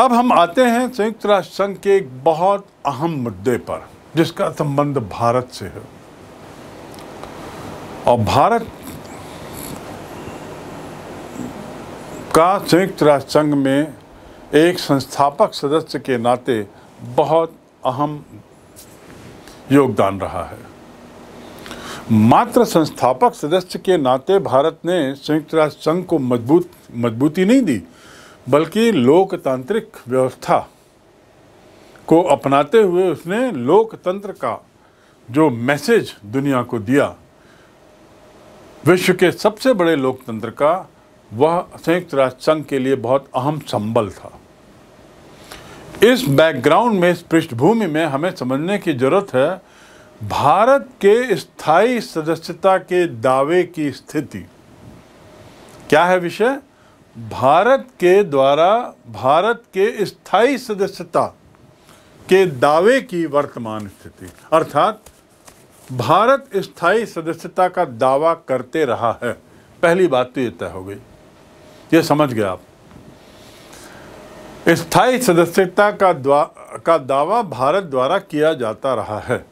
अब हम आते हैं संयुक्त राष्ट्र संघ के एक बहुत अहम मुद्दे पर जिसका संबंध भारत से है और भारत का संयुक्त राष्ट्र संघ में एक संस्थापक सदस्य के नाते बहुत अहम योगदान रहा है मात्र संस्थापक सदस्य के नाते भारत ने संयुक्त राष्ट्र संघ को मजबूत मजबूती नहीं दी बल्कि लोकतांत्रिक व्यवस्था को अपनाते हुए उसने लोकतंत्र का जो मैसेज दुनिया को दिया विश्व के सबसे बड़े लोकतंत्र का वह संयुक्त राष्ट्र संघ के लिए बहुत अहम संबल था इस बैकग्राउंड में इस पृष्ठभूमि में हमें समझने की ज़रूरत है भारत के स्थायी सदस्यता के दावे की स्थिति क्या है विषय भारत के द्वारा भारत के स्थायी सदस्यता के दावे की वर्तमान स्थिति अर्थात भारत स्थायी सदस्यता का दावा करते रहा है पहली बात तो ये तय हो गई ये समझ गए आप स्थायी सदस्यता का द्वा का दावा भारत द्वारा किया जाता रहा है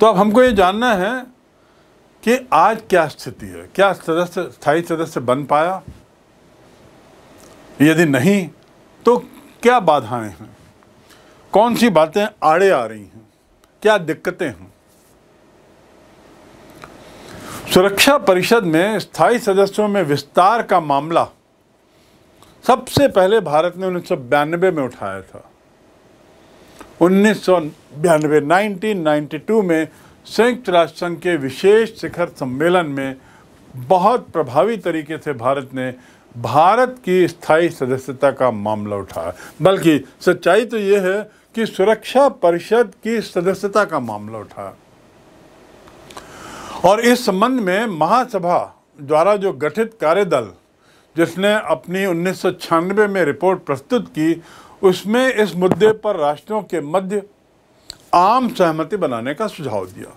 तो अब हमको ये जानना है कि आज क्या स्थिति है क्या सदस्य स्थायी सदस्य बन पाया यदि नहीं तो क्या बाधाएं हैं कौन सी बातें आड़े आ रही हैं क्या दिक्कतें हैं सुरक्षा परिषद में स्थायी सदस्यों में विस्तार का मामला सबसे पहले भारत ने उन्नीस में उठाया था उन्नीस सौ बयानवे नाइनटीन में संयुक्त राष्ट्र संघ के विशेष शिखर सम्मेलन में बहुत प्रभावी तरीके से भारत ने भारत की स्थायी सदस्यता का मामला उठा बल्कि सच्चाई तो यह है कि सुरक्षा परिषद की सदस्यता का मामला उठा और इस संबंध में महासभा द्वारा जो गठित कार्यदल जिसने अपनी उन्नीस में रिपोर्ट प्रस्तुत की उसमें इस मुद्दे पर राष्ट्रों के मध्य आम सहमति बनाने का सुझाव दिया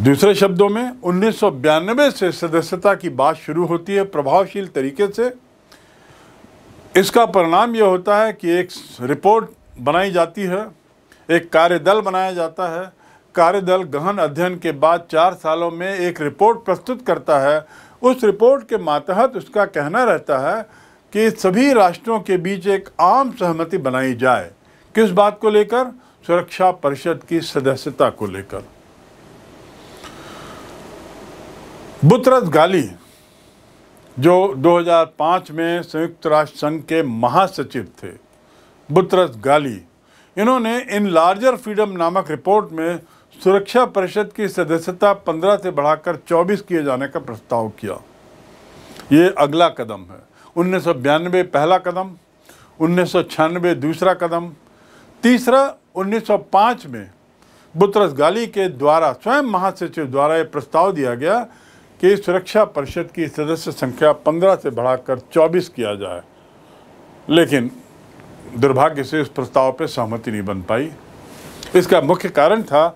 दूसरे शब्दों में उन्नीस से सदस्यता की बात शुरू होती है प्रभावशील तरीके से इसका परिणाम यह होता है कि एक रिपोर्ट बनाई जाती है एक कार्यदल बनाया जाता है कार्यदल गहन अध्ययन के बाद चार सालों में एक रिपोर्ट प्रस्तुत करता है उस रिपोर्ट के मातहत उसका कहना रहता है कि सभी राष्ट्रों के बीच एक आम सहमति बनाई जाए किस बात को लेकर सुरक्षा परिषद की सदस्यता को लेकर बुतरस गाली जो 2005 में संयुक्त राष्ट्र संघ के महासचिव थे बुतरस गाली इन्होंने इन लार्जर फ्रीडम नामक रिपोर्ट में सुरक्षा परिषद की सदस्यता 15 से बढ़ाकर 24 किए जाने का प्रस्ताव किया ये अगला कदम है उन्नीस पहला कदम उन्नीस दूसरा कदम तीसरा 1905 में बुतरस गाली के द्वारा स्वयं महासचिव द्वारा यह प्रस्ताव दिया गया कि सुरक्षा परिषद की सदस्य संख्या 15 से बढ़ाकर 24 किया जाए लेकिन दुर्भाग्य से इस प्रस्ताव पर सहमति नहीं बन पाई इसका मुख्य कारण था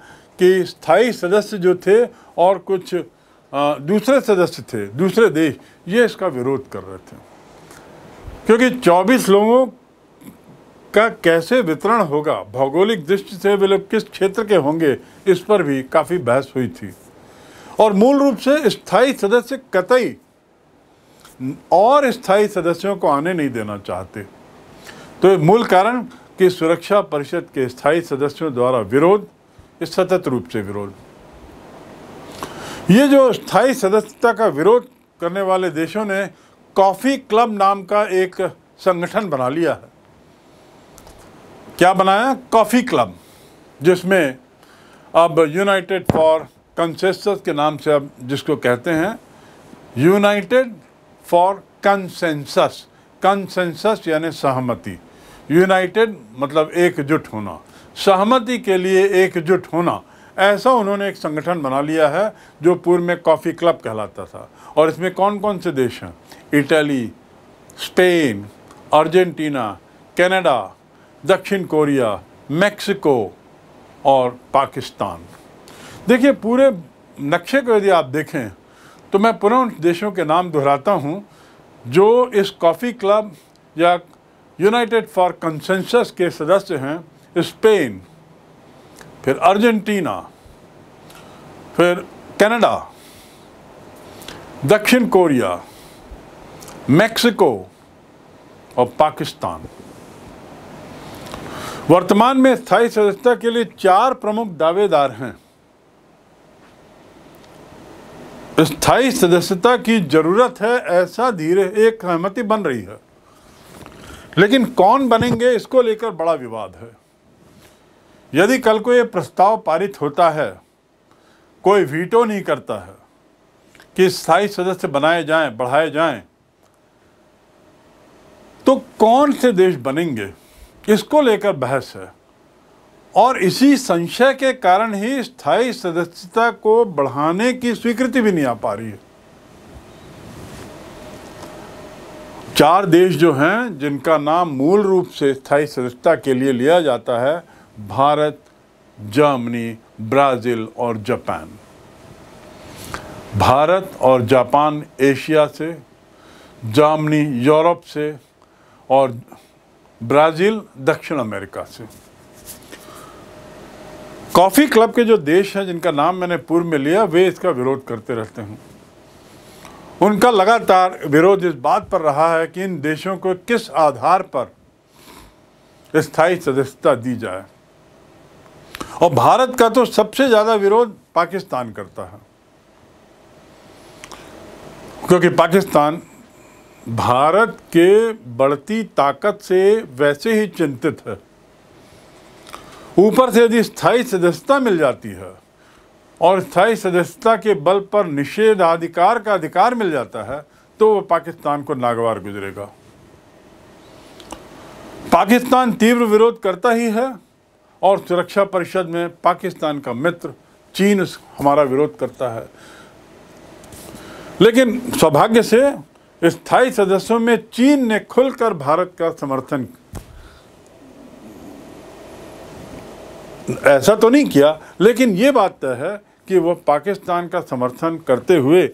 कि स्थायी सदस्य जो थे और कुछ दूसरे सदस्य थे दूसरे देश ये इसका विरोध कर रहे थे क्योंकि 24 लोगों का कैसे वितरण होगा भौगोलिक दृष्टि से वे लोग किस क्षेत्र के होंगे इस पर भी काफ़ी बहस हुई थी और मूल रूप से स्थायी सदस्य कतई और स्थायी सदस्यों को आने नहीं देना चाहते तो मूल कारण कि सुरक्षा परिषद के स्थायी सदस्यों द्वारा विरोध सतत रूप से विरोध ये जो स्थायी सदस्यता का विरोध करने वाले देशों ने कॉफ़ी क्लब नाम का एक संगठन बना लिया है क्या बनाया कॉफ़ी क्लब जिसमें अब यूनाइटेड फॉर कंसेस के नाम से अब जिसको कहते हैं यूनाइटेड फॉर कंसेंसस कंसेंसस यानी सहमति यूनाइटेड मतलब एकजुट होना सहमति के लिए एकजुट होना ऐसा उन्होंने एक संगठन बना लिया है जो पूर्व में कॉफ़ी क्लब कहलाता था और इसमें कौन कौन से देश हैं इटली स्पेन अर्जेंटीना कनाडा दक्षिण कोरिया मेक्सिको और पाकिस्तान देखिए पूरे नक्शे को यदि आप देखें तो मैं पुनः उन देशों के नाम दोहराता हूँ जो इस कॉफ़ी क्लब या यूनाइटेड फॉर कंसेंसस के सदस्य हैं स्पेन फिर अर्जेंटीना फिर कनाडा दक्षिण कोरिया मेक्सिको और पाकिस्तान वर्तमान में स्थायी सदस्यता के लिए चार प्रमुख दावेदार हैं स्थायी सदस्यता की जरूरत है ऐसा धीरे एक सहमति बन रही है लेकिन कौन बनेंगे इसको लेकर बड़ा विवाद है यदि कल को ये प्रस्ताव पारित होता है कोई वीटो नहीं करता है कि स्थायी सदस्य बनाए जाएं, बढ़ाए जाएं, तो कौन से देश बनेंगे इसको लेकर बहस है और इसी संशय के कारण ही स्थायी सदस्यता को बढ़ाने की स्वीकृति भी नहीं आ पा रही है चार देश जो हैं जिनका नाम मूल रूप से स्थायी सदस्यता के लिए लिया जाता है भारत जर्मनी ब्राज़ील और जापान भारत और जापान एशिया से जर्मनी यूरोप से और ब्राज़ील दक्षिण अमेरिका से कॉफ़ी क्लब के जो देश हैं जिनका नाम मैंने पूर्व में लिया वे इसका विरोध करते रहते हैं उनका लगातार विरोध इस बात पर रहा है कि इन देशों को किस आधार पर स्थायी सदस्यता दी जाए और भारत का तो सबसे ज़्यादा विरोध पाकिस्तान करता है क्योंकि पाकिस्तान भारत के बढ़ती ताकत से वैसे ही चिंतित है ऊपर से यदि स्थायी सदस्यता मिल जाती है और स्थायी सदस्यता के बल पर निषेधाधिकार का अधिकार मिल जाता है तो वह पाकिस्तान को नागवार गुजरेगा पाकिस्तान तीव्र विरोध करता ही है और सुरक्षा परिषद में पाकिस्तान का मित्र चीन हमारा विरोध करता है लेकिन सौभाग्य से स्थायी सदस्यों में चीन ने खुलकर भारत का समर्थन ऐसा तो नहीं किया लेकिन ये बात तय है कि वह पाकिस्तान का समर्थन करते हुए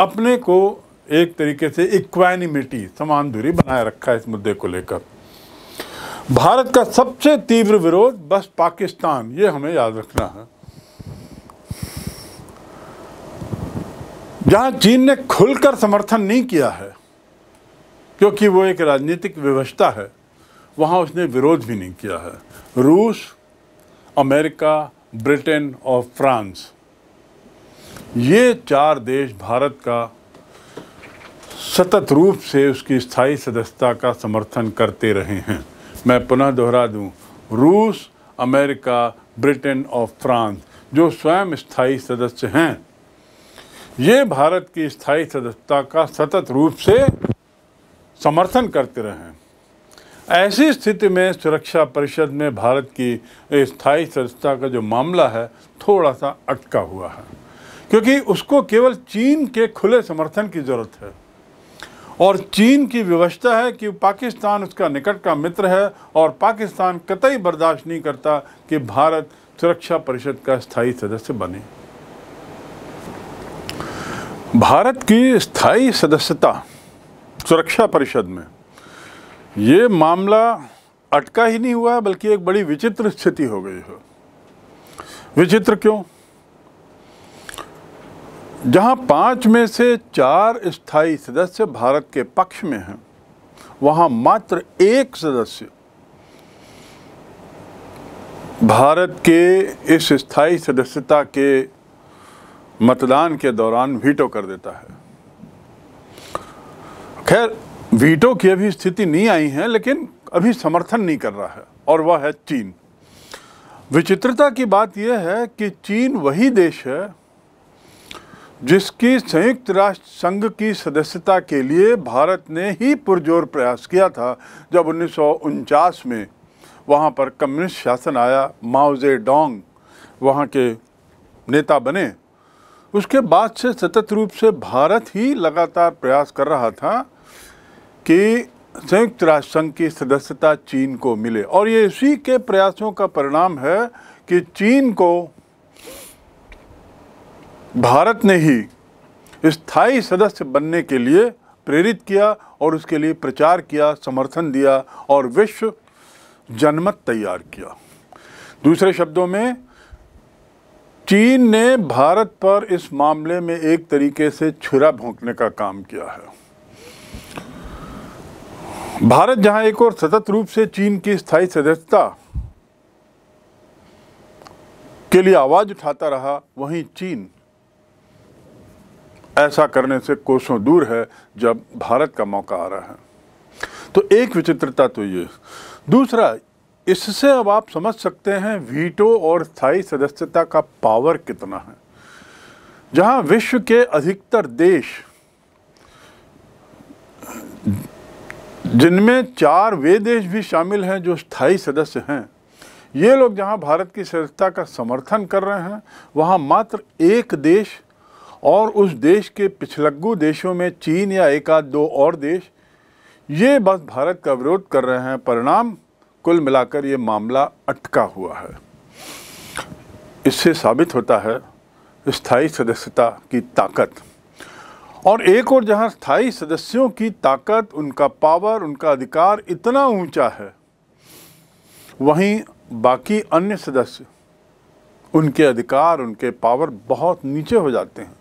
अपने को एक तरीके से इक्वानिमिटी समान दूरी बनाए रखा है इस मुद्दे को लेकर भारत का सबसे तीव्र विरोध बस पाकिस्तान ये हमें याद रखना है जहां चीन ने खुलकर समर्थन नहीं किया है क्योंकि वो एक राजनीतिक व्यवस्था है वहां उसने विरोध भी नहीं किया है रूस अमेरिका ब्रिटेन और फ्रांस ये चार देश भारत का सतत रूप से उसकी स्थायी सदस्यता का समर्थन करते रहे हैं मैं पुनः दोहरा दूं रूस अमेरिका ब्रिटेन और फ्रांस जो स्वयं स्थायी सदस्य हैं ये भारत की स्थायी सदस्यता का सतत रूप से समर्थन करते रहे हैं ऐसी स्थिति में सुरक्षा परिषद में भारत की स्थायी सदस्यता का जो मामला है थोड़ा सा अटका हुआ है क्योंकि उसको केवल चीन के खुले समर्थन की ज़रूरत है और चीन की व्यवस्था है कि पाकिस्तान उसका निकट का मित्र है और पाकिस्तान कतई बर्दाश्त नहीं करता कि भारत सुरक्षा परिषद का स्थायी सदस्य बने भारत की स्थायी सदस्यता सुरक्षा परिषद में ये मामला अटका ही नहीं हुआ बल्कि एक बड़ी विचित्र स्थिति हो गई है विचित्र क्यों जहां पांच में से चार स्थायी सदस्य भारत के पक्ष में हैं वहां मात्र एक सदस्य भारत के इस स्थायी सदस्यता के मतदान के दौरान वीटो कर देता है खैर वीटो की अभी स्थिति नहीं आई है लेकिन अभी समर्थन नहीं कर रहा है और वह है चीन विचित्रता की बात यह है कि चीन वही देश है जिसकी संयुक्त राष्ट्र संघ की सदस्यता के लिए भारत ने ही पुरजोर प्रयास किया था जब उन्नीस में वहाँ पर कम्युनिस्ट शासन आया माओजे डोंग वहाँ के नेता बने उसके बाद से सतत रूप से भारत ही लगातार प्रयास कर रहा था कि संयुक्त राष्ट्र संघ की सदस्यता चीन को मिले और ये इसी के प्रयासों का परिणाम है कि चीन को भारत ने ही स्थायी सदस्य बनने के लिए प्रेरित किया और उसके लिए प्रचार किया समर्थन दिया और विश्व जनमत तैयार किया दूसरे शब्दों में चीन ने भारत पर इस मामले में एक तरीके से छुरा भोंकने का काम किया है भारत जहां एक और सतत रूप से चीन की स्थायी सदस्यता के लिए आवाज उठाता रहा वहीं चीन ऐसा करने से कोसों दूर है जब भारत का मौका आ रहा है तो एक विचित्रता तो ये दूसरा इससे अब आप समझ सकते हैं वीटो और स्थायी सदस्यता का पावर कितना है जहां विश्व के अधिकतर देश जिनमें चार वे देश भी शामिल हैं जो स्थायी सदस्य हैं ये लोग जहां भारत की सदस्यता का समर्थन कर रहे हैं वहां मात्र एक देश और उस देश के पिछलग्गू देशों में चीन या एक आध दो और देश ये बस भारत का विरोध कर रहे हैं परिणाम कुल मिलाकर ये मामला अटका हुआ है इससे साबित होता है स्थायी सदस्यता की ताकत और एक और जहां स्थायी सदस्यों की ताकत उनका पावर उनका अधिकार इतना ऊंचा है वहीं बाकी अन्य सदस्य उनके अधिकार उनके पावर बहुत नीचे हो जाते हैं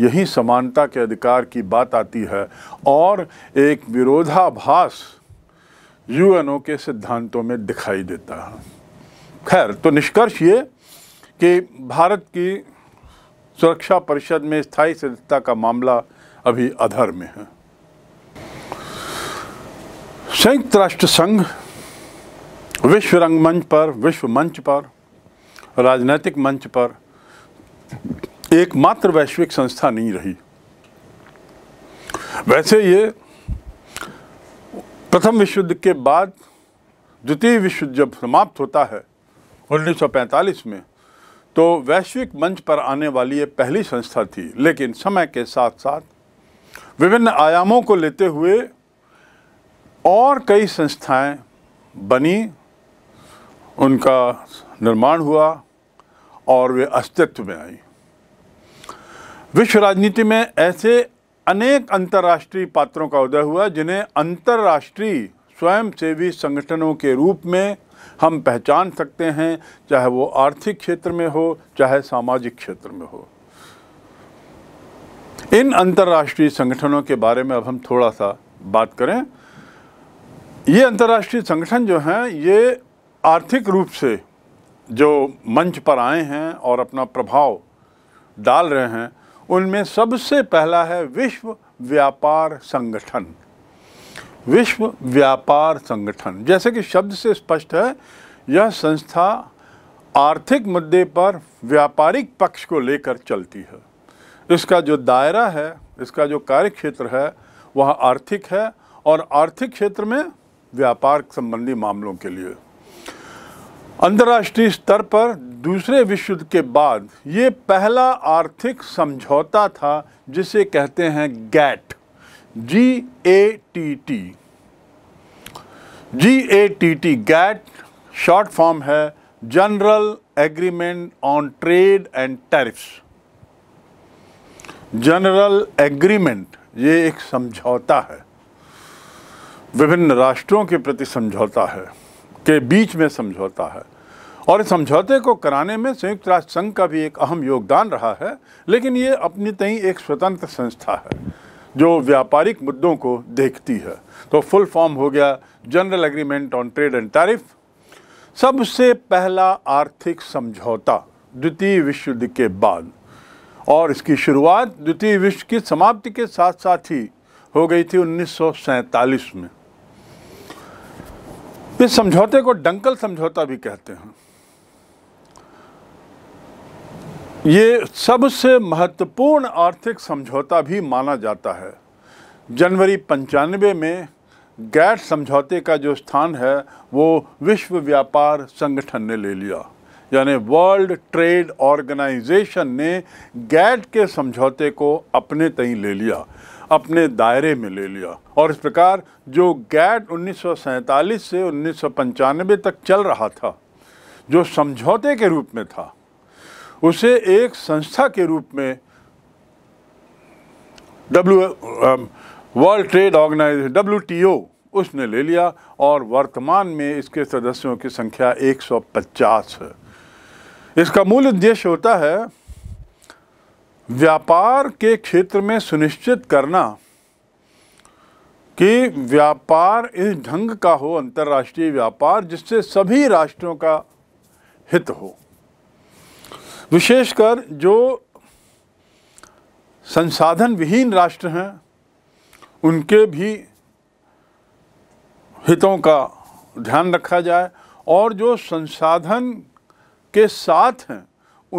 यही समानता के अधिकार की बात आती है और एक विरोधाभास यूएनओ के सिद्धांतों में दिखाई देता है खैर तो निष्कर्ष ये कि भारत की सुरक्षा परिषद में स्थायी सदस्यता का मामला अभी अधर में है संयुक्त राष्ट्र संघ विश्व रंगमंच पर विश्व मंच पर राजनीतिक मंच पर एकमात्र वैश्विक संस्था नहीं रही वैसे ये प्रथम विश्व युद्ध के बाद द्वितीय विश्व जब समाप्त होता है 1945 में तो वैश्विक मंच पर आने वाली ये पहली संस्था थी लेकिन समय के साथ साथ विभिन्न आयामों को लेते हुए और कई संस्थाएं बनी उनका निर्माण हुआ और वे अस्तित्व में आई विश्व राजनीति में ऐसे अनेक अंतर्राष्ट्रीय पात्रों का उदय हुआ जिन्हें अंतर्राष्ट्रीय स्वयंसेवी संगठनों के रूप में हम पहचान सकते हैं चाहे वो आर्थिक क्षेत्र में हो चाहे सामाजिक क्षेत्र में हो इन अंतर्राष्ट्रीय संगठनों के बारे में अब हम थोड़ा सा बात करें ये अंतर्राष्ट्रीय संगठन जो हैं ये आर्थिक रूप से जो मंच पर आए हैं और अपना प्रभाव डाल रहे हैं उनमें सबसे पहला है विश्व व्यापार संगठन विश्व व्यापार संगठन जैसे कि शब्द से स्पष्ट है यह संस्था आर्थिक मुद्दे पर व्यापारिक पक्ष को लेकर चलती है इसका जो दायरा है इसका जो कार्य क्षेत्र है वह आर्थिक है और आर्थिक क्षेत्र में व्यापार संबंधी मामलों के लिए अंतर्राष्ट्रीय स्तर पर दूसरे विश्व युद्ध के बाद ये पहला आर्थिक समझौता था जिसे कहते हैं GATT G A T T G A T T GATT short form है General Agreement on Trade and Tariffs General Agreement ये एक समझौता है विभिन्न राष्ट्रों के प्रति समझौता है के बीच में समझौता है और इस समझौते को कराने में संयुक्त राष्ट्र संघ का भी एक अहम योगदान रहा है लेकिन ये अपनी तई एक स्वतंत्र संस्था है जो व्यापारिक मुद्दों को देखती है तो फुल फॉर्म हो गया General Agreement on Trade and Tariff सबसे पहला आर्थिक समझौता द्वितीय विश्व युद्ध के बाद और इसकी शुरुआत द्वितीय विश्व की समाप्ति के साथ साथ ही हो गई थी उन्नीस में इस समझौते को डंकल समझौता भी कहते हैं ये सबसे महत्वपूर्ण आर्थिक समझौता भी माना जाता है जनवरी पंचानवे में गैट समझौते का जो स्थान है वो विश्व व्यापार संगठन ने ले लिया यानी वर्ल्ड ट्रेड ऑर्गेनाइजेशन ने गैट के समझौते को अपने तई ले लिया अपने दायरे में ले लिया और इस प्रकार जो गैट उन्नीस से उन्नीस तक चल रहा था जो समझौते के रूप में था उसे एक संस्था के रूप में W World Trade Organization W उसने ले लिया और वर्तमान में इसके सदस्यों की संख्या 150 है इसका मूल उद्देश्य होता है व्यापार के क्षेत्र में सुनिश्चित करना कि व्यापार इस ढंग का हो अंतर्राष्ट्रीय व्यापार जिससे सभी राष्ट्रों का हित हो विशेषकर जो संसाधन विहीन राष्ट्र हैं उनके भी हितों का ध्यान रखा जाए और जो संसाधन के साथ हैं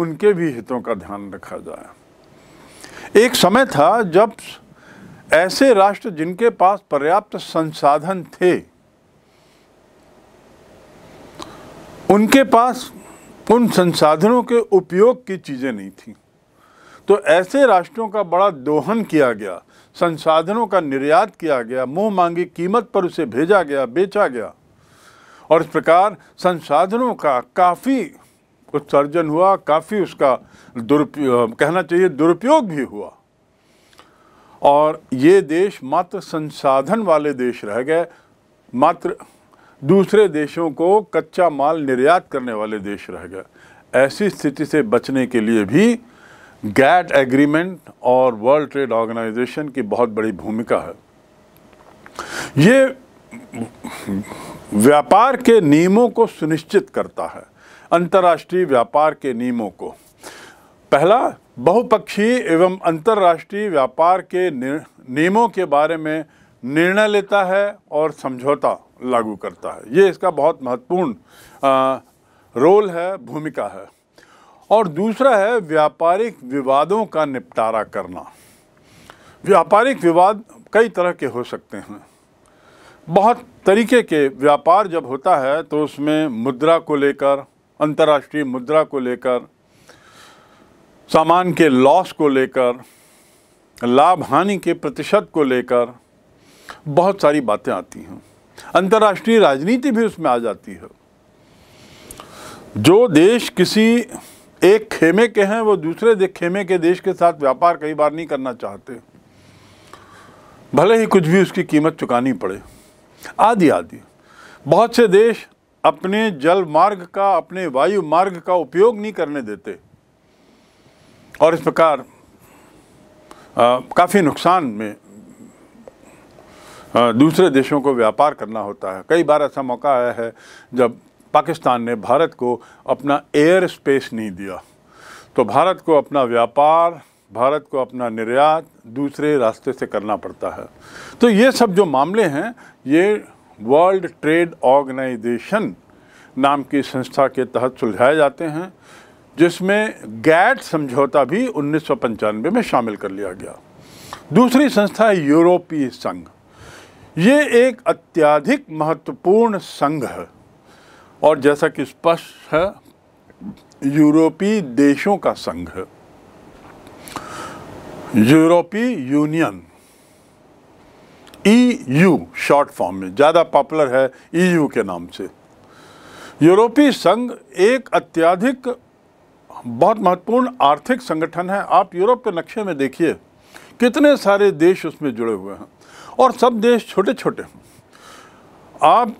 उनके भी हितों का ध्यान रखा जाए एक समय था जब ऐसे राष्ट्र जिनके पास पर्याप्त संसाधन थे उनके पास उन संसाधनों के उपयोग की चीज़ें नहीं थी तो ऐसे राष्ट्रों का बड़ा दोहन किया गया संसाधनों का निर्यात किया गया मुँह मांगी कीमत पर उसे भेजा गया बेचा गया और इस प्रकार संसाधनों का काफ़ी उत्सर्जन हुआ काफ़ी उसका दुरुपयोग कहना चाहिए दुरुपयोग भी हुआ और ये देश मात्र संसाधन वाले देश रह गए मात्र दूसरे देशों को कच्चा माल निर्यात करने वाले देश रह गए ऐसी स्थिति से बचने के लिए भी गैट एग्रीमेंट और वर्ल्ड ट्रेड ऑर्गेनाइजेशन की बहुत बड़ी भूमिका है ये व्यापार के नियमों को सुनिश्चित करता है अंतर्राष्ट्रीय व्यापार के नियमों को पहला बहुपक्षीय एवं अंतर्राष्ट्रीय व्यापार के नियमों के बारे में निर्णय लेता है और समझौता लागू करता है ये इसका बहुत महत्वपूर्ण रोल है भूमिका है और दूसरा है व्यापारिक विवादों का निपटारा करना व्यापारिक विवाद कई तरह के हो सकते हैं बहुत तरीके के व्यापार जब होता है तो उसमें मुद्रा को लेकर अंतर्राष्ट्रीय मुद्रा को लेकर सामान के लॉस को लेकर लाभ हानि के प्रतिशत को लेकर बहुत सारी बातें आती हैं अंतर्राष्ट्रीय राजनीति भी उसमें आ जाती है जो देश किसी एक खेमे के हैं वो दूसरे खेमे के देश के साथ व्यापार कई बार नहीं करना चाहते भले ही कुछ भी उसकी कीमत चुकानी पड़े आदि आदि बहुत से देश अपने जल मार्ग का अपने वायु मार्ग का उपयोग नहीं करने देते और इस प्रकार काफ़ी नुकसान में हाँ, दूसरे देशों को व्यापार करना होता है कई बार ऐसा मौका आया है जब पाकिस्तान ने भारत को अपना एयर स्पेस नहीं दिया तो भारत को अपना व्यापार भारत को अपना निर्यात दूसरे रास्ते से करना पड़ता है तो ये सब जो मामले हैं ये वर्ल्ड ट्रेड ऑर्गेनाइजेशन नाम की संस्था के तहत सुलझाए जाते हैं जिसमें गैट समझौता भी उन्नीस में शामिल कर लिया गया दूसरी संस्था है यूरोपीय संघ ये एक अत्याधिक महत्वपूर्ण संघ है और जैसा कि स्पष्ट है यूरोपीय देशों का संघ यूरोपीय Union E e U short form में ज़्यादा पॉपुलर है ई e यू के नाम से यूरोपीय संघ एक अत्याधिक बहुत महत्वपूर्ण आर्थिक संगठन है आप यूरोप के नक्शे में देखिए कितने सारे देश उसमें जुड़े हुए हैं और सब देश छोटे छोटे हों आप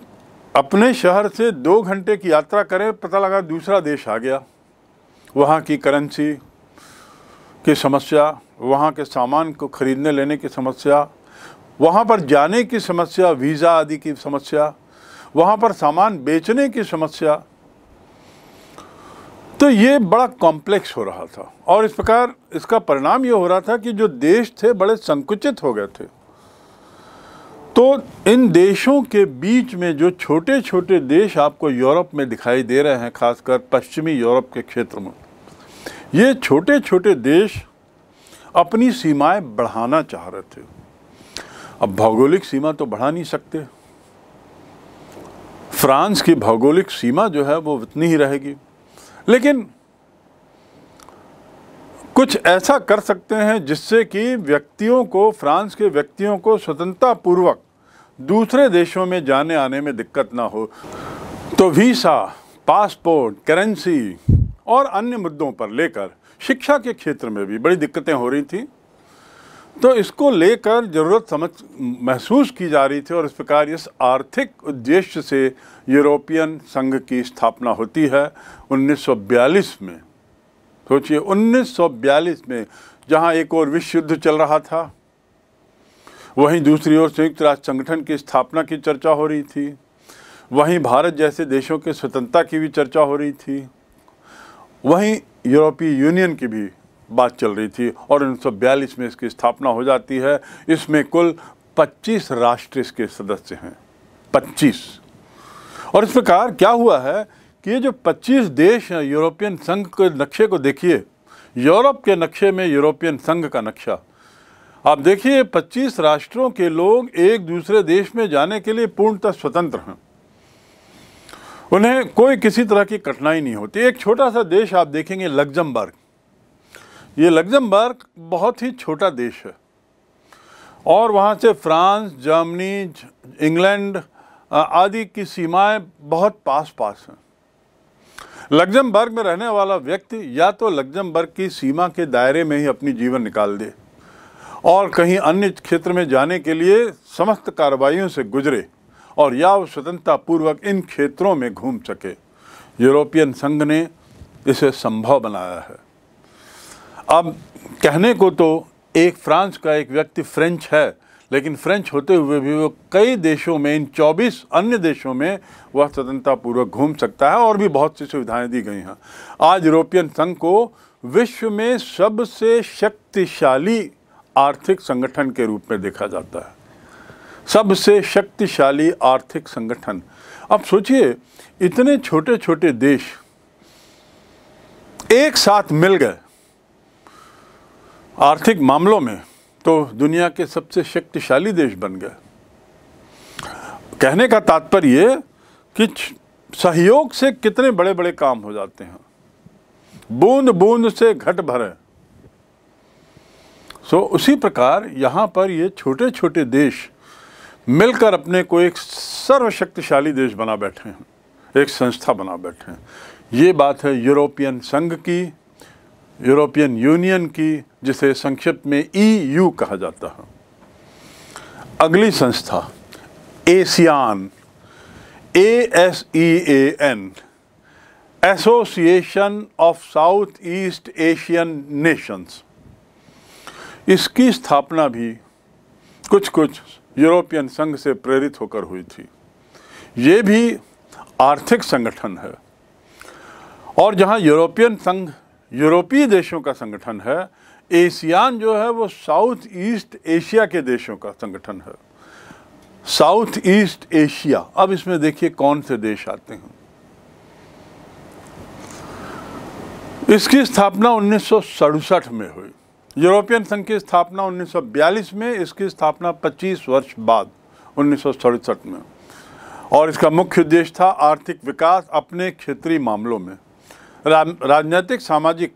अपने शहर से दो घंटे की यात्रा करें पता लगा दूसरा देश आ गया वहाँ की करेंसी की समस्या वहाँ के सामान को ख़रीदने लेने की समस्या वहाँ पर जाने की समस्या वीज़ा आदि की समस्या वहाँ पर सामान बेचने की समस्या तो ये बड़ा कॉम्प्लेक्स हो रहा था और इस प्रकार इसका परिणाम ये हो रहा था कि जो देश थे बड़े संकुचित हो गए थे तो इन देशों के बीच में जो छोटे छोटे देश आपको यूरोप में दिखाई दे रहे हैं खासकर पश्चिमी यूरोप के क्षेत्र में ये छोटे छोटे देश अपनी सीमाएं बढ़ाना चाह रहे थे अब भौगोलिक सीमा तो बढ़ा नहीं सकते फ्रांस की भौगोलिक सीमा जो है वो उतनी ही रहेगी लेकिन कुछ ऐसा कर सकते हैं जिससे कि व्यक्तियों को फ्रांस के व्यक्तियों को स्वतंत्रता पूर्वक दूसरे देशों में जाने आने में दिक्कत ना हो तो वीसा पासपोर्ट करेंसी और अन्य मुद्दों पर लेकर शिक्षा के क्षेत्र में भी बड़ी दिक्कतें हो रही थी तो इसको लेकर ज़रूरत समझ महसूस की जा रही थी और इस प्रकार इस आर्थिक उद्देश्य से यूरोपियन संघ की स्थापना होती है 1942 में सोचिए 1942 में जहां एक और विश्व युद्ध चल रहा था वहीं दूसरी ओर संयुक्त राष्ट्र संगठन की स्थापना की चर्चा हो रही थी वहीं भारत जैसे देशों के स्वतंत्रता की भी चर्चा हो रही थी वहीं यूरोपीय यूनियन की भी बात चल रही थी और उन्नीस में इसकी स्थापना हो जाती है इसमें कुल 25 राष्ट्र इसके सदस्य हैं 25 और इस प्रकार क्या हुआ है कि ये जो 25 देश हैं यूरोपियन संघ के नक्शे को देखिए यूरोप के नक्शे में यूरोपियन संघ का नक्शा आप देखिए 25 राष्ट्रों के लोग एक दूसरे देश में जाने के लिए पूर्णतः स्वतंत्र हैं उन्हें कोई किसी तरह की कठिनाई नहीं होती एक छोटा सा देश आप देखेंगे लग्जमबर्ग ये लग्जमबर्ग बहुत ही छोटा देश है और वहाँ से फ्रांस जर्मनी इंग्लैंड आदि की सीमाएं बहुत पास पास हैं लग्जमबर्ग में रहने वाला व्यक्ति या तो लग्जमबर्ग की सीमा के दायरे में ही अपनी जीवन निकाल दे और कहीं अन्य क्षेत्र में जाने के लिए समस्त कार्रवाइयों से गुजरे और या वो स्वतंत्रतापूर्वक इन क्षेत्रों में घूम सके यूरोपियन संघ ने इसे संभव बनाया है अब कहने को तो एक फ्रांस का एक व्यक्ति फ्रेंच है लेकिन फ्रेंच होते हुए भी वो कई देशों में इन 24 अन्य देशों में वह स्वतंत्रतापूर्वक घूम सकता है और भी बहुत सी सुविधाएं दी गई हैं आज यूरोपियन संघ को विश्व में सबसे शक्तिशाली आर्थिक संगठन के रूप में देखा जाता है सबसे शक्तिशाली आर्थिक संगठन अब सोचिए इतने छोटे छोटे देश एक साथ मिल गए आर्थिक मामलों में तो दुनिया के सबसे शक्तिशाली देश बन गए कहने का तात्पर्य कि सहयोग से कितने बड़े बड़े काम हो जाते हैं बूंद बूंद से घट भरे सो so, उसी प्रकार यहाँ पर ये छोटे छोटे देश मिलकर अपने को एक सर्वशक्तिशाली देश बना बैठे हैं एक संस्था बना बैठे हैं ये बात है यूरोपियन संघ की यूरोपियन यूनियन की जिसे संक्षिप्त में ईयू e कहा जाता है अगली संस्था ASEAN A S E A N Association of South East Asian Nations इसकी स्थापना भी कुछ कुछ यूरोपियन संघ से प्रेरित होकर हुई थी ये भी आर्थिक संगठन है और जहाँ यूरोपियन संघ यूरोपीय देशों का संगठन है एशियान जो है वो साउथ ईस्ट एशिया के देशों का संगठन है साउथ ईस्ट एशिया अब इसमें देखिए कौन से देश आते हैं इसकी स्थापना उन्नीस में हुई यूरोपियन संघ की स्थापना 1942 में इसकी स्थापना 25 वर्ष बाद उन्नीस में और इसका मुख्य उद्देश्य था आर्थिक विकास अपने क्षेत्रीय मामलों में राजनीतिक सामाजिक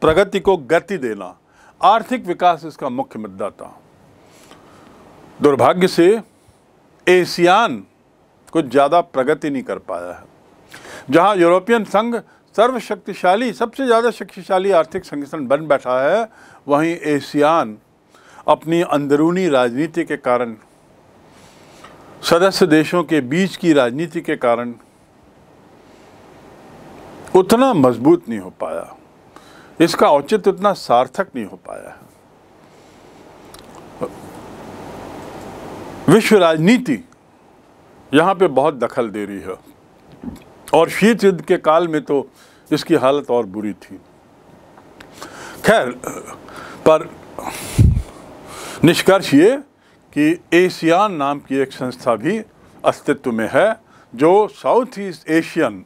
प्रगति को गति देना आर्थिक विकास इसका मुख्य मुद्दा था दुर्भाग्य से एशियान कुछ ज़्यादा प्रगति नहीं कर पाया है जहाँ यूरोपियन संघ सर्वशक्तिशाली सबसे ज़्यादा शक्तिशाली आर्थिक संगठन बन बैठा है वहीं एशियान अपनी अंदरूनी राजनीति के कारण सदस्य देशों के बीच की राजनीति के कारण उतना मजबूत नहीं हो पाया इसका औचित्य उतना सार्थक नहीं हो पाया विश्व राजनीति यहाँ पे बहुत दखल दे रही है और शीत युद्ध के काल में तो इसकी हालत और बुरी थी खैर पर निष्कर्ष ये कि एशियान नाम की एक संस्था भी अस्तित्व में है जो साउथ ईस्ट एशियन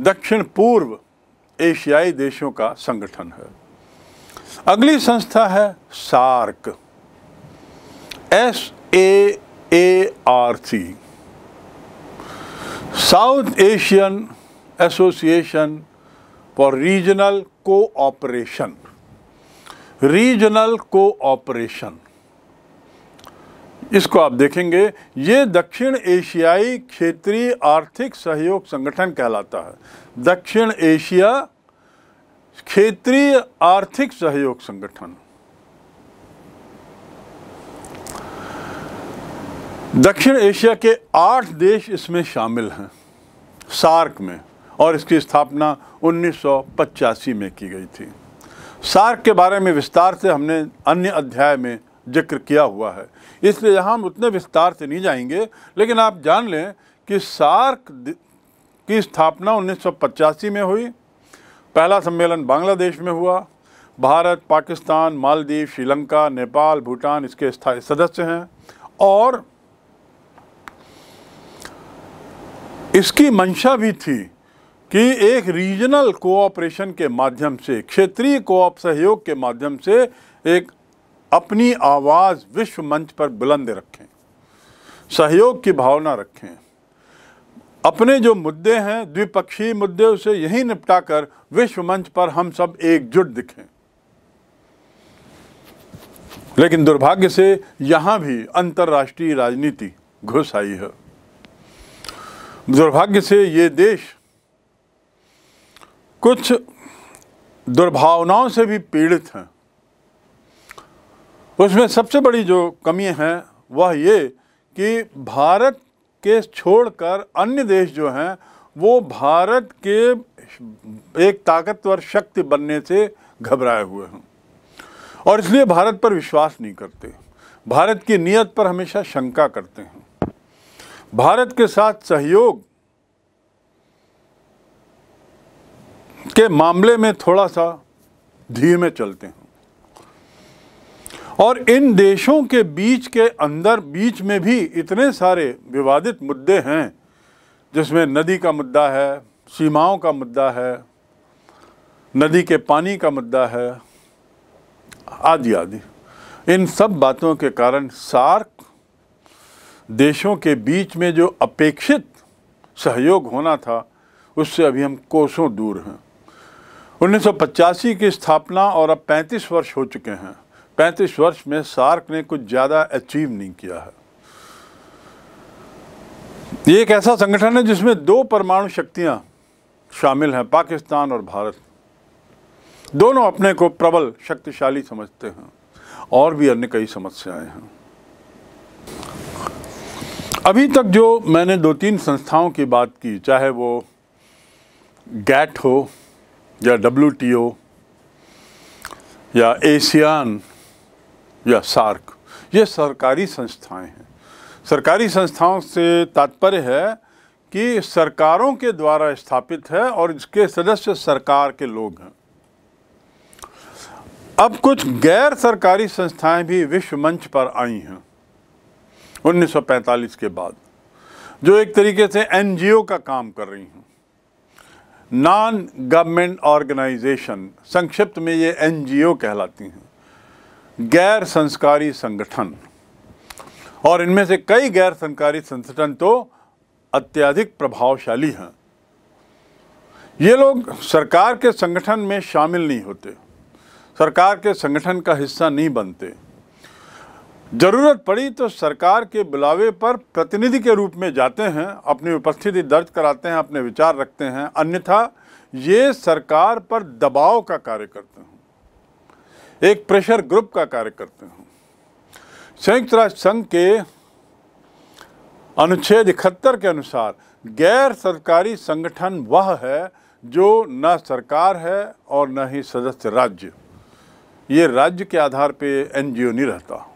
दक्षिण पूर्व एशियाई देशों का संगठन है अगली संस्था है SAARC S A A R C South Asian Association for Regional Cooperation regional cooperation इसको आप देखेंगे ये दक्षिण एशियाई क्षेत्रीय आर्थिक सहयोग संगठन कहलाता है दक्षिण एशिया क्षेत्रीय आर्थिक सहयोग संगठन दक्षिण एशिया के आठ देश इसमें शामिल हैं सार्क में और इसकी स्थापना उन्नीस में की गई थी सार्क के बारे में विस्तार से हमने अन्य अध्याय में जिक्र किया हुआ है इसलिए हम उतने विस्तार से नहीं जाएंगे लेकिन आप जान लें कि सार्क की स्थापना उन्नीस में हुई पहला सम्मेलन बांग्लादेश में हुआ भारत पाकिस्तान मालदीव श्रीलंका नेपाल भूटान इसके स्थायी सदस्य हैं और इसकी मंशा भी थी कि एक रीजनल कोऑपरेशन के माध्यम से क्षेत्रीय कोऑप सहयोग के माध्यम से एक अपनी आवाज़ विश्व मंच पर बुलंद रखें सहयोग की भावना रखें अपने जो मुद्दे हैं द्विपक्षीय मुद्दे उसे यही निपटाकर विश्व मंच पर हम सब एकजुट दिखें लेकिन दुर्भाग्य से यहाँ भी अंतर्राष्ट्रीय राजनीति घुस आई है दुर्भाग्य से ये देश कुछ दुर्भावनाओं से भी पीड़ित हैं तो उसमें सबसे बड़ी जो कमी है वह ये कि भारत के छोड़कर अन्य देश जो हैं वो भारत के एक ताकतवर शक्ति बनने से घबराए हुए हैं और इसलिए भारत पर विश्वास नहीं करते भारत की नीयत पर हमेशा शंका करते हैं भारत के साथ सहयोग के मामले में थोड़ा सा धीमे चलते हैं और इन देशों के बीच के अंदर बीच में भी इतने सारे विवादित मुद्दे हैं जिसमें नदी का मुद्दा है सीमाओं का मुद्दा है नदी के पानी का मुद्दा है आदि आदि इन सब बातों के कारण सार्क देशों के बीच में जो अपेक्षित सहयोग होना था उससे अभी हम कोसों दूर हैं उन्नीस की स्थापना और अब 35 वर्ष हो चुके हैं पैंतीस वर्ष में सार्क ने कुछ ज़्यादा अचीव नहीं किया है ये एक ऐसा संगठन है जिसमें दो परमाणु शक्तियां शामिल हैं पाकिस्तान और भारत दोनों अपने को प्रबल शक्तिशाली समझते हैं और भी अन्य कई समस्याएं हैं अभी तक जो मैंने दो तीन संस्थाओं की बात की चाहे वो गैट हो या डब्ल्यू या एशियान या सार्क ये सरकारी संस्थाएं हैं सरकारी संस्थाओं से तात्पर्य है कि सरकारों के द्वारा स्थापित है और इसके सदस्य सरकार के लोग हैं अब कुछ गैर सरकारी संस्थाएं भी विश्व मंच पर आई हैं 1945 के बाद जो एक तरीके से एनजीओ का काम कर रही हैं नॉन गवर्नमेंट ऑर्गेनाइजेशन संक्षिप्त में ये एनजीओ कहलाती हैं गैर संस्कारी संगठन और इनमें से कई गैर संस्कारी संगठन तो अत्यधिक प्रभावशाली हैं ये लोग सरकार के संगठन में शामिल नहीं होते सरकार के संगठन का हिस्सा नहीं बनते ज़रूरत पड़ी तो सरकार के बुलावे पर प्रतिनिधि के रूप में जाते हैं अपनी उपस्थिति दर्ज कराते हैं अपने विचार रखते हैं अन्यथा ये सरकार पर दबाव का कार्य करते हैं एक प्रेशर ग्रुप का कार्य करते हैं संयुक्त राष्ट्र संघ के अनुच्छेद इकहत्तर के अनुसार गैर सरकारी संगठन वह है जो न सरकार है और न ही सदस्य राज्य ये राज्य के आधार पे एनजीओ नहीं रहता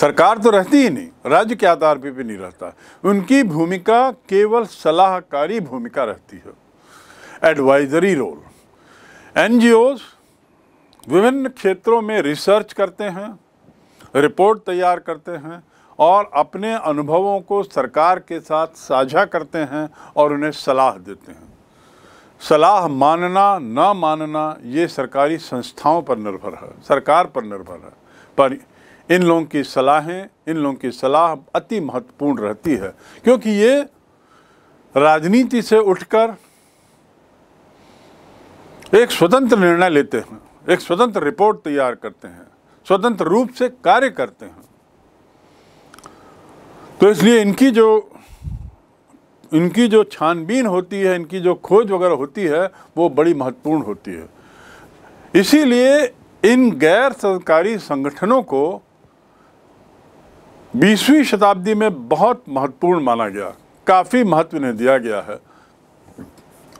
सरकार तो रहती ही नहीं राज्य के आधार पे भी नहीं रहता उनकी भूमिका केवल सलाहकारी भूमिका रहती है एडवाइजरी रोल एनजीओज विभिन्न क्षेत्रों में रिसर्च करते हैं रिपोर्ट तैयार करते हैं और अपने अनुभवों को सरकार के साथ साझा करते हैं और उन्हें सलाह देते हैं सलाह मानना न मानना ये सरकारी संस्थाओं पर निर्भर है सरकार पर निर्भर है पर इन लोगों की सलाहें इन लोगों की सलाह अति महत्वपूर्ण रहती है क्योंकि ये राजनीति से उठकर एक स्वतंत्र निर्णय लेते हैं एक स्वतंत्र रिपोर्ट तैयार करते हैं स्वतंत्र रूप से कार्य करते हैं तो इसलिए इनकी जो इनकी जो छानबीन होती है इनकी जो खोज वगैरह होती है वो बड़ी महत्वपूर्ण होती है इसीलिए इन गैर सरकारी संगठनों को 20वीं शताब्दी में बहुत महत्वपूर्ण माना गया काफ़ी महत्व इन्हें दिया गया है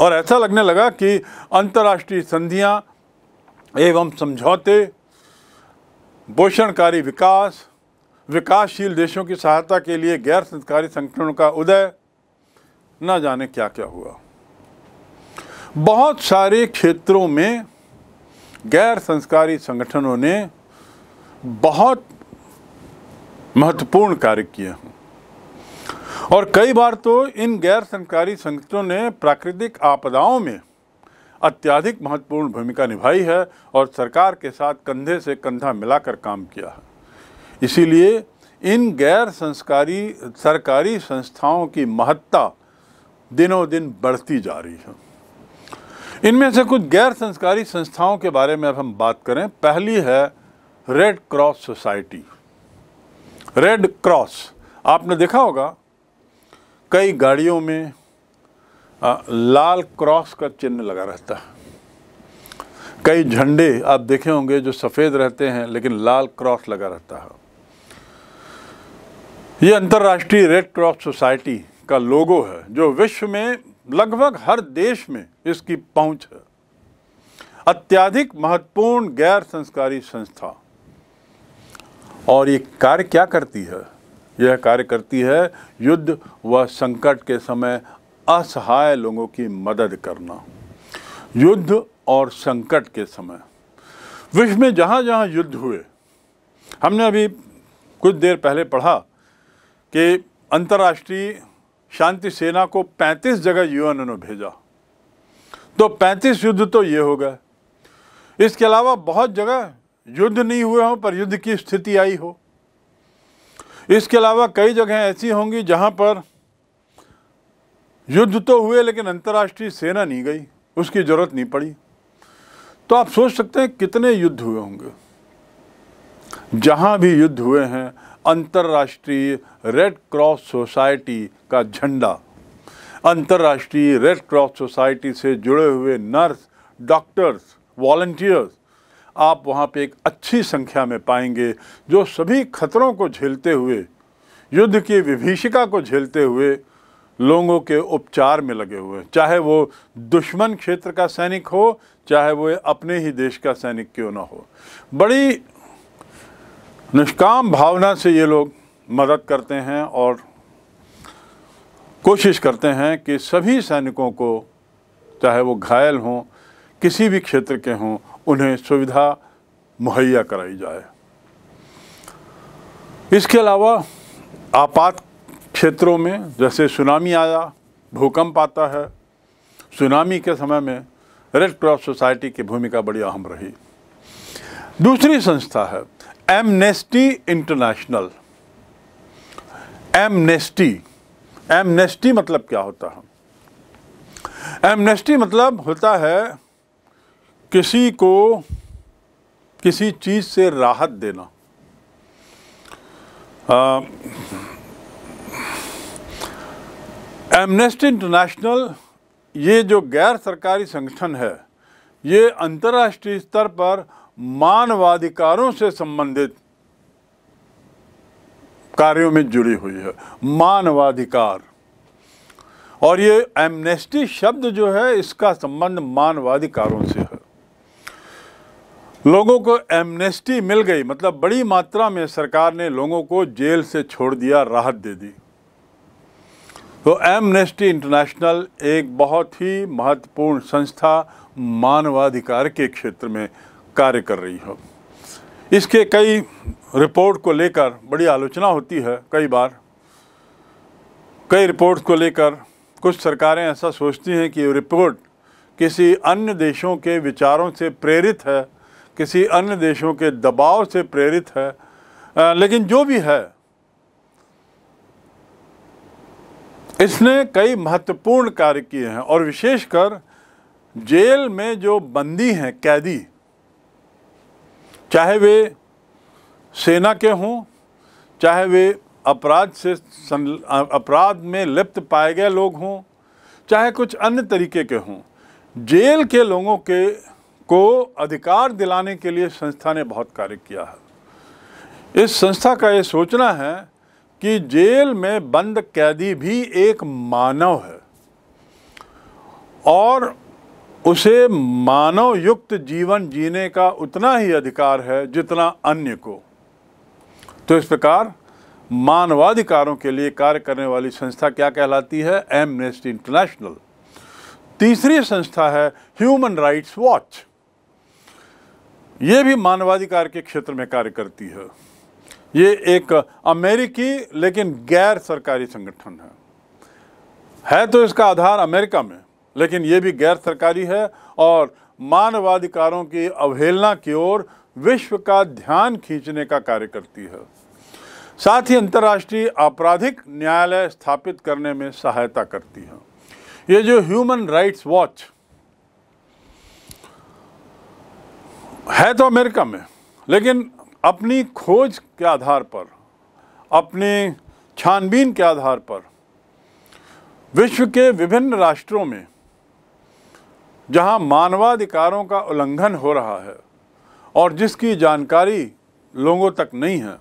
और ऐसा लगने लगा कि अंतर्राष्ट्रीय संधियां एवं समझौते पोषणकारी विकास विकासशील देशों की सहायता के लिए गैर संस्कारी संगठनों का उदय न जाने क्या क्या हुआ बहुत सारे क्षेत्रों में गैर संस्कारी संगठनों ने बहुत महत्वपूर्ण कार्य किए हैं और कई बार तो इन गैर संस्कारी संगठनों ने प्राकृतिक आपदाओं में अत्याधिक महत्वपूर्ण भूमिका निभाई है और सरकार के साथ कंधे से कंधा मिलाकर काम किया है इसीलिए इन गैर संस्कारी सरकारी संस्थाओं की महत्ता दिनों दिन बढ़ती जा रही है इनमें से कुछ गैर संस्कारी संस्थाओं के बारे में अब हम बात करें पहली है Red Cross Society Red Cross आपने देखा होगा कई गाड़ियों में आ, लाल क्रॉस का चिन्ह लगा रहता है कई झंडे आप देखे होंगे जो सफ़ेद रहते हैं लेकिन लाल क्रॉस लगा रहता है ये अंतर्राष्ट्रीय रेड क्रॉस सोसाइटी का लोगो है जो विश्व में लगभग हर देश में इसकी पहुंच है अत्याधिक महत्वपूर्ण गैर संस्कारी संस्था और ये कार्य क्या करती है यह कार्य करती है युद्ध व संकट के समय असहाय लोगों की मदद करना युद्ध और संकट के समय विश्व में जहाँ जहाँ युद्ध हुए हमने अभी कुछ देर पहले पढ़ा कि अंतर्राष्ट्रीय शांति सेना को 35 जगह यूएन ने भेजा तो 35 युद्ध तो ये हो गए इसके अलावा बहुत जगह युद्ध नहीं हुए हों पर युद्ध की स्थिति आई हो इसके अलावा कई जगह ऐसी होंगी जहाँ पर युद्ध तो हुए लेकिन अंतर्राष्ट्रीय सेना नहीं गई उसकी ज़रूरत नहीं पड़ी तो आप सोच सकते हैं कितने युद्ध हुए होंगे जहाँ भी युद्ध हुए हैं अंतर्राष्ट्रीय रेड क्रॉस सोसाइटी का झंडा अंतर्राष्ट्रीय रेड क्रॉस सोसाइटी से जुड़े हुए नर्स डॉक्टर्स वॉल्टियर्स आप वहाँ पे एक अच्छी संख्या में पाएंगे जो सभी खतरों को झेलते हुए युद्ध की विभीषिका को झेलते हुए लोगों के उपचार में लगे हुए हैं चाहे वो दुश्मन क्षेत्र का सैनिक हो चाहे वो अपने ही देश का सैनिक क्यों ना हो बड़ी निष्काम भावना से ये लोग मदद करते हैं और कोशिश करते हैं कि सभी सैनिकों को चाहे वो घायल हों किसी भी क्षेत्र के हों उन्हें सुविधा मुहैया कराई जाए इसके अलावा आपात क्षेत्रों में जैसे सुनामी आया भूकंप आता है सुनामी के समय में रेड क्रॉस सोसाइटी की भूमिका बड़ी अहम रही दूसरी संस्था है एमनेस्टी इंटरनेशनल एमनेस्टी एमनेस्टी मतलब क्या होता है एमनेस्टी मतलब होता है किसी को किसी चीज़ से राहत देना आ, एमनेस्टी इंटरनेशनल ये जो गैर सरकारी संगठन है ये अंतर्राष्ट्रीय स्तर पर मानवाधिकारों से संबंधित कार्यों में जुड़ी हुई है मानवाधिकार और ये एमनेस्टी शब्द जो है इसका संबंध मानवाधिकारों से है लोगों को एमनेस्टी मिल गई मतलब बड़ी मात्रा में सरकार ने लोगों को जेल से छोड़ दिया राहत दे दी तो एमनेस्टी इंटरनेशनल एक बहुत ही महत्वपूर्ण संस्था मानवाधिकार के क्षेत्र में कार्य कर रही है इसके कई रिपोर्ट को लेकर बड़ी आलोचना होती है कई बार कई रिपोर्ट को लेकर कुछ सरकारें ऐसा सोचती हैं कि ये रिपोर्ट किसी अन्य देशों के विचारों से प्रेरित है किसी अन्य देशों के दबाव से प्रेरित है लेकिन जो भी है इसने कई महत्वपूर्ण कार्य किए हैं और विशेषकर जेल में जो बंदी हैं कैदी चाहे वे सेना के हों चाहे वे अपराध से अपराध में लिप्त पाए गए लोग हों चाहे कुछ अन्य तरीके के हों जेल के लोगों के को अधिकार दिलाने के लिए संस्था ने बहुत कार्य किया है इस संस्था का ये सोचना है कि जेल में बंद कैदी भी एक मानव है और उसे मानव युक्त जीवन जीने का उतना ही अधिकार है जितना अन्य को तो इस प्रकार मानवाधिकारों के लिए कार्य करने वाली संस्था क्या कहलाती है एमनेस्ट इंटरनेशनल तीसरी संस्था है ह्यूमन राइट्स वॉच ये भी मानवाधिकार के क्षेत्र में कार्य करती है ये एक अमेरिकी लेकिन गैर सरकारी संगठन है है तो इसका आधार अमेरिका में लेकिन ये भी गैर सरकारी है और मानवाधिकारों की अवहेलना की ओर विश्व का ध्यान खींचने का कार्य करती है साथ ही अंतर्राष्ट्रीय आपराधिक न्यायालय स्थापित करने में सहायता करती है ये जो ह्यूमन राइट्स वॉच है तो अमेरिका में लेकिन अपनी खोज के आधार पर अपने छानबीन के आधार पर विश्व के विभिन्न राष्ट्रों में जहां मानवाधिकारों का उल्लंघन हो रहा है और जिसकी जानकारी लोगों तक नहीं है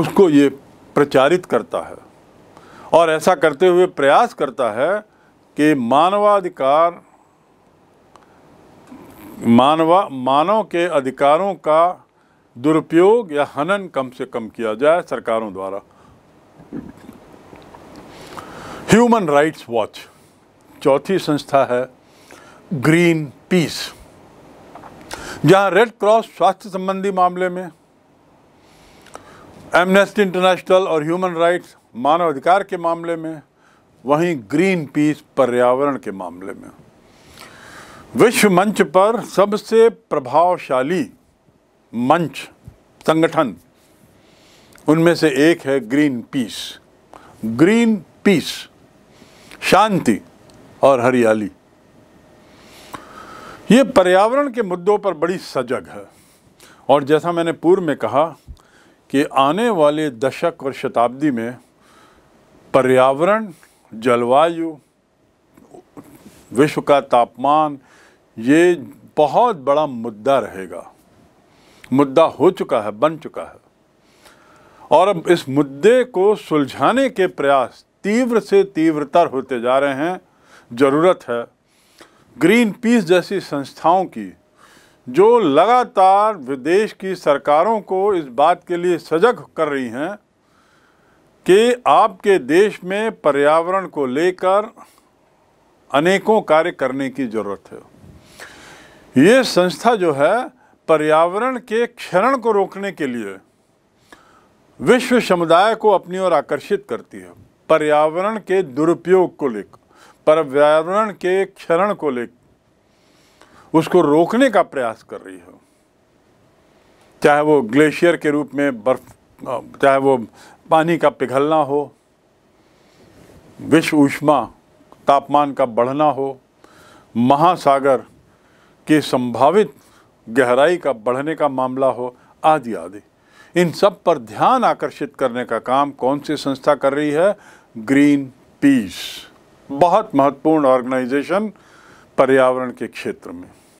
उसको ये प्रचारित करता है और ऐसा करते हुए प्रयास करता है कि मानवाधिकार मानवा मानव के अधिकारों का दुरुपयोग या हनन कम से कम किया जाए सरकारों द्वारा ह्यूमन राइट्स वॉच चौथी संस्था है ग्रीन पीस जहां रेड क्रॉस स्वास्थ्य संबंधी मामले में एमनेस्टी इंटरनेशनल और ह्यूमन राइट्स मानवाधिकार के मामले में वहीं ग्रीन पीस पर्यावरण के मामले में विश्व मंच पर सबसे प्रभावशाली मंच संगठन उनमें से एक है ग्रीन पीस ग्रीन पीस शांति और हरियाली ये पर्यावरण के मुद्दों पर बड़ी सजग है और जैसा मैंने पूर्व में कहा कि आने वाले दशक और शताब्दी में पर्यावरण जलवायु विश्व का तापमान ये बहुत बड़ा मुद्दा रहेगा मुद्दा हो चुका है बन चुका है और अब इस मुद्दे को सुलझाने के प्रयास तीव्र से तीव्रतर होते जा रहे हैं ज़रूरत है ग्रीन पीस जैसी संस्थाओं की जो लगातार विदेश की सरकारों को इस बात के लिए सजग कर रही हैं कि आपके देश में पर्यावरण को लेकर अनेकों कार्य करने की ज़रूरत है ये संस्था जो है पर्यावरण के क्षरण को रोकने के लिए विश्व समुदाय को अपनी ओर आकर्षित करती है पर्यावरण के दुरुपयोग को लेकर पर्यावरण के क्षरण को लेकर उसको रोकने का प्रयास कर रही है चाहे वो ग्लेशियर के रूप में बर्फ चाहे वो पानी का पिघलना हो विश्व ऊष्मा तापमान का बढ़ना हो महासागर के संभावित गहराई का बढ़ने का मामला हो आदि आदि इन सब पर ध्यान आकर्षित करने का काम कौन सी संस्था कर रही है ग्रीन पीस बहुत महत्वपूर्ण ऑर्गेनाइजेशन पर्यावरण के क्षेत्र में